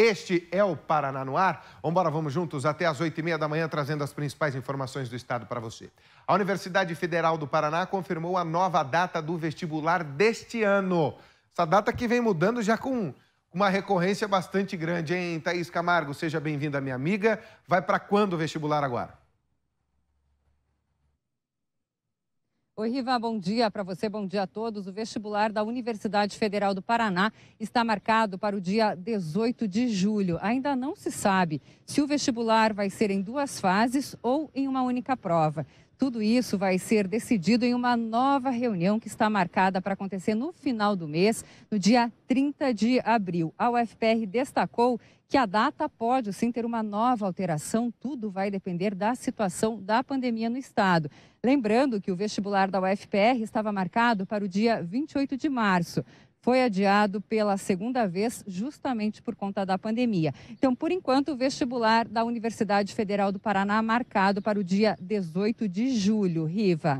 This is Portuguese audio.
Este é o Paraná no Ar. Vambora, vamos juntos até às oito e meia da manhã, trazendo as principais informações do Estado para você. A Universidade Federal do Paraná confirmou a nova data do vestibular deste ano. Essa data que vem mudando já com uma recorrência bastante grande, hein, Thaís Camargo? Seja bem-vinda, minha amiga. Vai para quando o vestibular agora? Oi, Riva, bom dia para você, bom dia a todos. O vestibular da Universidade Federal do Paraná está marcado para o dia 18 de julho. Ainda não se sabe se o vestibular vai ser em duas fases ou em uma única prova. Tudo isso vai ser decidido em uma nova reunião que está marcada para acontecer no final do mês, no dia 30 de abril. A UFPR destacou que a data pode sim ter uma nova alteração, tudo vai depender da situação da pandemia no estado. Lembrando que o vestibular da UFPR estava marcado para o dia 28 de março. Foi adiado pela segunda vez, justamente por conta da pandemia. Então, por enquanto, o vestibular da Universidade Federal do Paraná marcado para o dia 18 de julho. Riva.